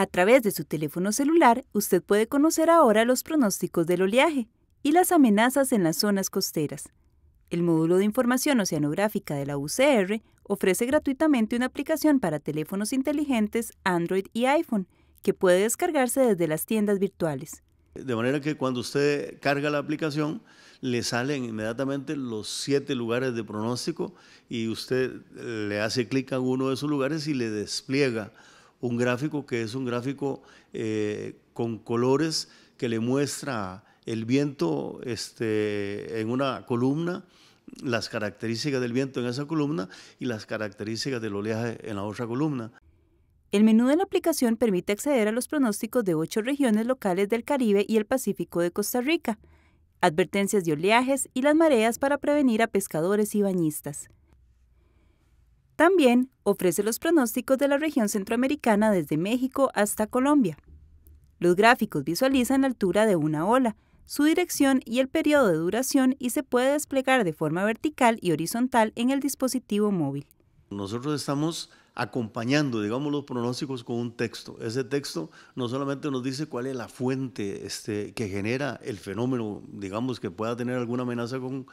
A través de su teléfono celular, usted puede conocer ahora los pronósticos del oleaje y las amenazas en las zonas costeras. El módulo de información oceanográfica de la UCR ofrece gratuitamente una aplicación para teléfonos inteligentes Android y iPhone que puede descargarse desde las tiendas virtuales. De manera que cuando usted carga la aplicación, le salen inmediatamente los siete lugares de pronóstico y usted eh, le hace clic a uno de esos lugares y le despliega un gráfico que es un gráfico eh, con colores que le muestra el viento este, en una columna, las características del viento en esa columna y las características del oleaje en la otra columna. El menú de la aplicación permite acceder a los pronósticos de ocho regiones locales del Caribe y el Pacífico de Costa Rica, advertencias de oleajes y las mareas para prevenir a pescadores y bañistas. También ofrece los pronósticos de la región centroamericana desde México hasta Colombia. Los gráficos visualizan la altura de una ola, su dirección y el periodo de duración y se puede desplegar de forma vertical y horizontal en el dispositivo móvil. Nosotros estamos acompañando, digamos, los pronósticos con un texto. Ese texto no solamente nos dice cuál es la fuente este, que genera el fenómeno, digamos, que pueda tener alguna amenaza con,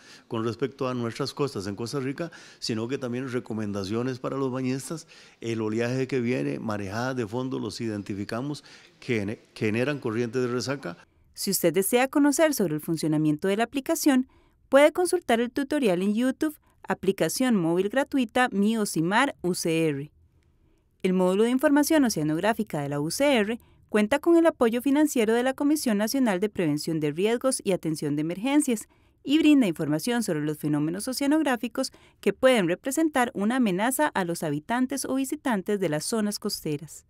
respecto a nuestras costas en Costa Rica, sino que también recomendaciones para los bañistas, el oleaje que viene, marejadas de fondo, los identificamos, que generan corrientes de resaca. Si usted desea conocer sobre el funcionamiento de la aplicación, puede consultar el tutorial en YouTube aplicación móvil gratuita MioSimar UCR. El módulo de información oceanográfica de la UCR cuenta con el apoyo financiero de la Comisión Nacional de Prevención de Riesgos y Atención de Emergencias y brinda información sobre los fenómenos oceanográficos que pueden representar una amenaza a los habitantes o visitantes de las zonas costeras.